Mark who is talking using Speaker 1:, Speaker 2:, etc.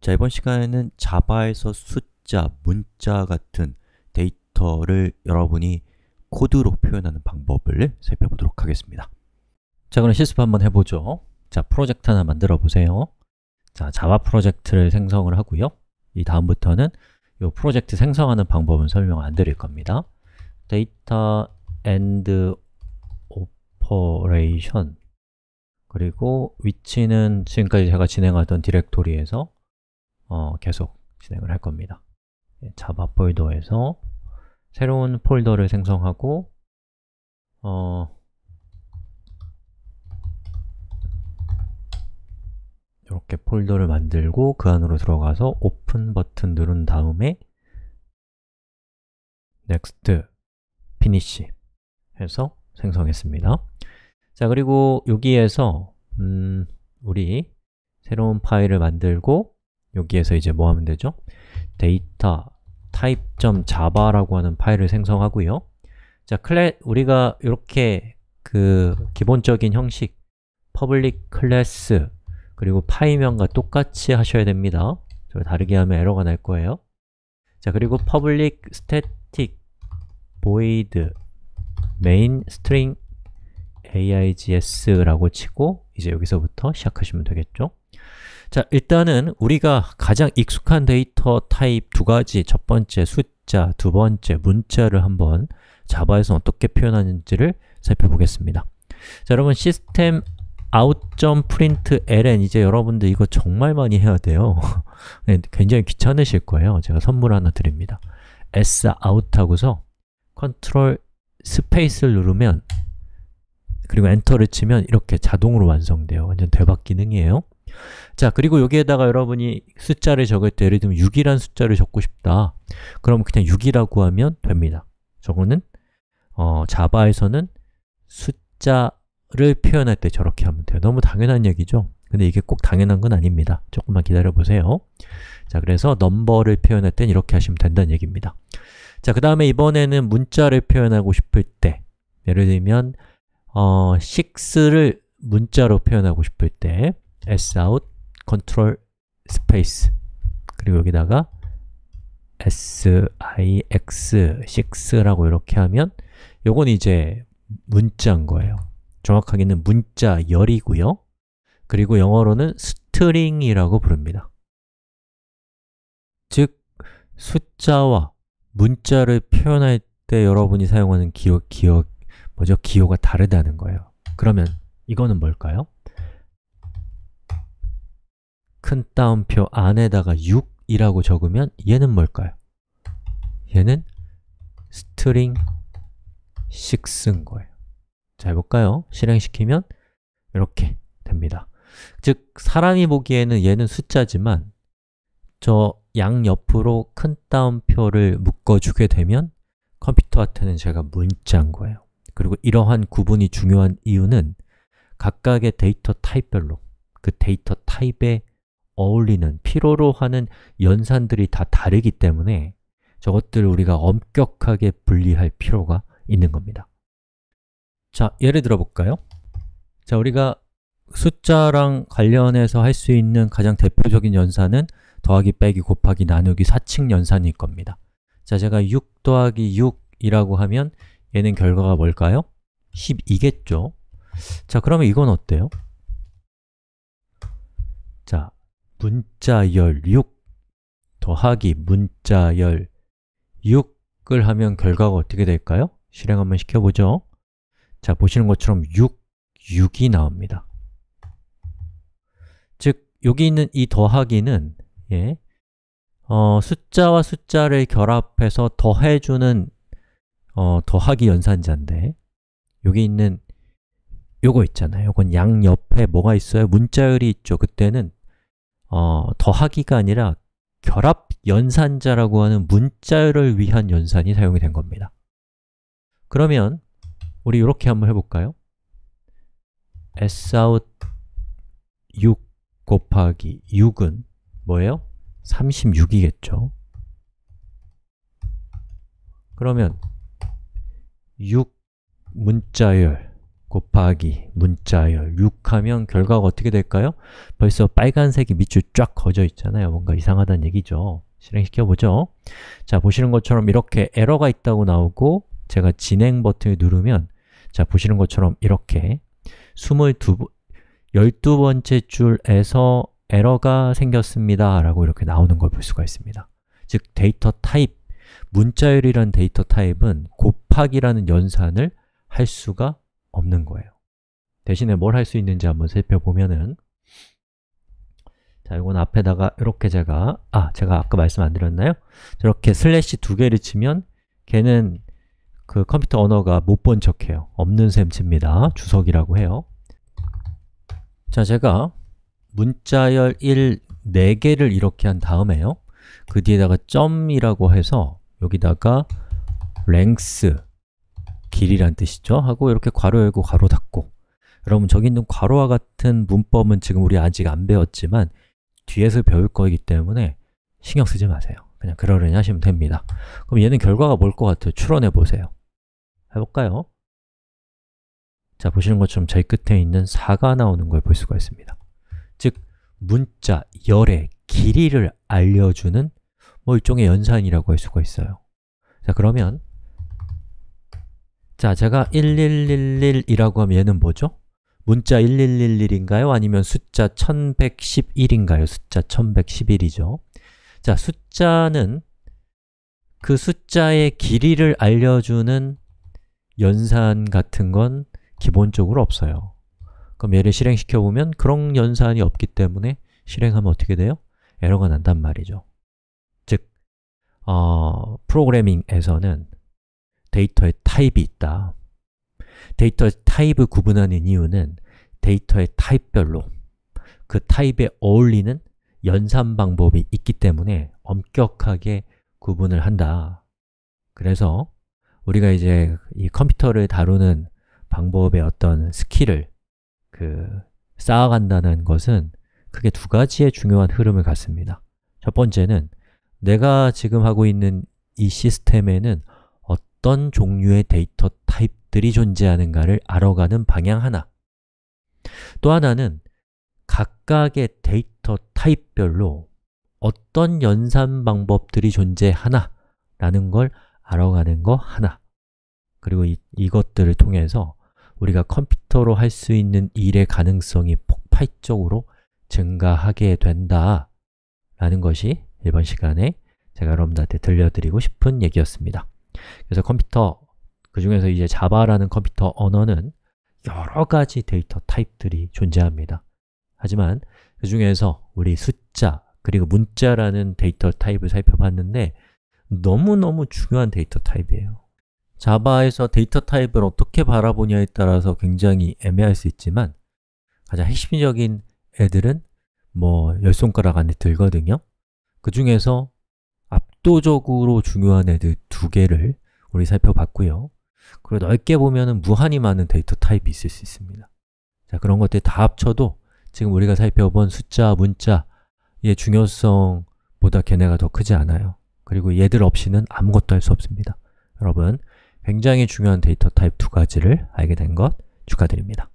Speaker 1: 자, 이번 시간에는 자바에서 숫자, 문자 같은 데이터를 여러분이 코드로 표현하는 방법을 살펴보도록 하겠습니다. 자, 그럼 실습 한번 해보죠. 자, 프로젝트 하나 만들어 보세요. 자, 자바 프로젝트를 생성을 하고요. 이 다음부터는 이 프로젝트 생성하는 방법은 설명 안 드릴 겁니다. 데이터 and 오퍼레이션 그리고 위치는 지금까지 제가 진행하던 디렉토리에서 어, 계속 진행을 할 겁니다. 예, 자바 폴더에서 새로운 폴더를 생성하고 어, 이렇게 폴더를 만들고 그 안으로 들어가서 오픈 버튼 누른 다음에 next, finish 해서 생성했습니다. 자, 그리고 여기에서 음, 우리 새로운 파일을 만들고 여기에서 이제 뭐 하면 되죠? 데이터 type.java라고 하는 파일을 생성하고요. 자, 클래 우리가 이렇게 그 기본적인 형식 public class 그리고 파이명과 똑같이 하셔야 됩니다. 다르게 하면 에러가 날 거예요. 자, 그리고 public static void main string aigs라고 치고 이제 여기서부터 시작하시면 되겠죠? 자, 일단은 우리가 가장 익숙한 데이터 타입 두 가지, 첫 번째 숫자, 두 번째 문자를 한번 자바에서 어떻게 표현하는지를 살펴보겠습니다. 자, 여러분 시스템 out.println 이제 여러분들 이거 정말 많이 해야 돼요. 네, 굉장히 귀찮으실 거예요. 제가 선물 하나 드립니다. sout 하고서 컨트롤 스페이스를 누르면 그리고 엔터를 치면 이렇게 자동으로 완성돼요. 완전 대박 기능이에요. 자, 그리고 여기에다가 여러분이 숫자를 적을 때 예를 들면 6이란 숫자를 적고 싶다 그럼 그냥 6이라고 하면 됩니다 저거는 어, 자바에서는 숫자를 표현할 때 저렇게 하면 돼요 너무 당연한 얘기죠? 근데 이게 꼭 당연한 건 아닙니다 조금만 기다려보세요 자, 그래서 넘버를 표현할 땐 이렇게 하시면 된다는 얘기입니다 자, 그 다음에 이번에는 문자를 표현하고 싶을 때 예를 들면 어, 6를 문자로 표현하고 싶을 때 s out, control space 그리고 여기다가 six6라고 이렇게 하면 요건 이제 문자인 거예요. 정확하게는 문자 열이고요. 그리고 영어로는 스트링이라고 부릅니다. 즉, 숫자와 문자를 표현할 때 여러분이 사용하는 기호, 기호, 뭐죠? 기호가 다르다는 거예요. 그러면 이거는 뭘까요? 큰 따옴표 안에다가 6이라고 적으면 얘는 뭘까요? 얘는 스트링 6인 거예요. 잘 볼까요? 실행시키면 이렇게 됩니다. 즉, 사람이 보기에는 얘는 숫자지만 저 양옆으로 큰 따옴표를 묶어주게 되면 컴퓨터한테는 제가 문자인 거예요. 그리고 이러한 구분이 중요한 이유는 각각의 데이터 타입별로 그 데이터 타입의 어울리는, 피로로 하는 연산들이 다 다르기 때문에 저것들을 우리가 엄격하게 분리할 필요가 있는 겁니다 자, 예를 들어 볼까요? 자, 우리가 숫자랑 관련해서 할 수 있는 가장 대표적인 연산은 더하기, 빼기, 곱하기, 나누기, 사칙 연산일 겁니다 자, 제가 6 더하기 6이라고 하면 얘는 결과가 뭘까요? 12겠죠? 자, 그러면 이건 어때요? 문자열 6 더하기 문자열 6을 하면 결과가 어떻게 될까요? 실행 한번 시켜보죠 자, 보시는 것처럼 6, 6이 나옵니다 즉, 여기 있는 이 더하기는 예, 어, 숫자와 숫자를 결합해서 더해주는 어, 더하기 연산자인데 여기 있는 요거 있잖아요. 요건 양 옆에 뭐가 있어요? 문자열이 있죠. 그때는 어, 더하기가 아니라 결합 연산자라고 하는 문자열을 위한 연산이 사용이 된 겁니다. 그러면 우리 이렇게 한번 해볼까요? sout 6 곱하기 6은 뭐예요? 36이겠죠. 그러면 6 문자열 곱하기 문자열 6하면 결과가 어떻게 될까요? 벌써 빨간색이 밑줄 쫙 거져 있잖아요. 뭔가 이상하다는 얘기죠. 실행시켜보죠. 자, 보시는 것처럼 이렇게 에러가 있다고 나오고 제가 진행 버튼을 누르면 자, 보시는 것처럼 이렇게 22, 12번째 줄에서 에러가 생겼습니다 라고 이렇게 나오는 걸 볼 수가 있습니다. 즉, 데이터 타입, 문자열이라는 데이터 타입은 곱하기라는 연산을 할 수가 없는 거예요 대신에 뭘 할 수 있는지 한번 살펴보면은 자, 이건 앞에다가 이렇게 제가 아, 제가 아까 말씀 안 드렸나요? 저렇게 슬래시 두 개를 치면 걔는 그 컴퓨터 언어가 못 본 척해요 없는 셈 칩니다 주석이라고 해요 자, 제가 문자열 1 4개를 이렇게 한 다음에요 그 뒤에다가 점이라고 해서 여기다가 length 길이란 뜻이죠 하고 이렇게 괄호 열고 괄호 닫고 여러분 저기 있는 괄호와 같은 문법은 지금 우리 아직 안 배웠지만 뒤에서 배울 거이기 때문에 신경 쓰지 마세요 그냥 그러려니 하시면 됩니다 그럼 얘는 결과가 뭘 것 같아요? 출원해 보세요 해볼까요? 자, 보시는 것처럼 제일 끝에 있는 4가 나오는 걸 볼 수가 있습니다 즉, 문자, 열의 길이를 알려주는 뭐 일종의 연산이라고 할 수가 있어요 자, 그러면 자, 제가 1111이라고 하면 얘는 뭐죠? 문자 1111인가요? 아니면 숫자 1111인가요? 숫자 1111이죠. 자, 숫자는 그 숫자의 길이를 알려주는 연산 같은 건 기본적으로 없어요. 그럼 얘를 실행시켜보면 그런 연산이 없기 때문에 실행하면 어떻게 돼요? 에러가 난단 말이죠. 즉, 어, 프로그래밍에서는 데이터의 타입이 있다 데이터의 타입을 구분하는 이유는 데이터의 타입별로 그 타입에 어울리는 연산 방법이 있기 때문에 엄격하게 구분을 한다 그래서 우리가 이제 이 컴퓨터를 다루는 방법의 어떤 스킬을 그 쌓아간다는 것은 크게 두 가지의 중요한 흐름을 갖습니다 첫 번째는 내가 지금 하고 있는 이 시스템에는 어떤 종류의 데이터 타입들이 존재하는가를 알아가는 방향 하나 또 하나는 각각의 데이터 타입별로 어떤 연산 방법들이 존재하나 라는 걸 알아가는 거 하나 그리고 이, 이것들을 통해서 우리가 컴퓨터로 할 수 있는 일의 가능성이 폭발적으로 증가하게 된다 라는 것이 이번 시간에 제가 여러분들한테 들려드리고 싶은 얘기였습니다. 그래서 컴퓨터, 그 중에서 이제 자바라는 컴퓨터 언어는 여러 가지 데이터 타입들이 존재합니다. 하지만 그 중에서 우리 숫자, 그리고 문자라는 데이터 타입을 살펴봤는데 너무너무 중요한 데이터 타입이에요. 자바에서 데이터 타입을 어떻게 바라보냐에 따라서 굉장히 애매할 수 있지만 가장 핵심적인 애들은 뭐 열손가락 안에 들거든요. 그 중에서 압도적으로 중요한 애들 두 개를 우리 살펴봤고요 그리고 넓게 보면 무한히 많은 데이터 타입이 있을 수 있습니다 자 그런 것들 다 합쳐도 지금 우리가 살펴본 숫자, 문자의 중요성보다 걔네가 더 크지 않아요 그리고 얘들 없이는 아무것도 할 수 없습니다 여러분, 굉장히 중요한 데이터 타입 두 가지를 알게 된 것 축하드립니다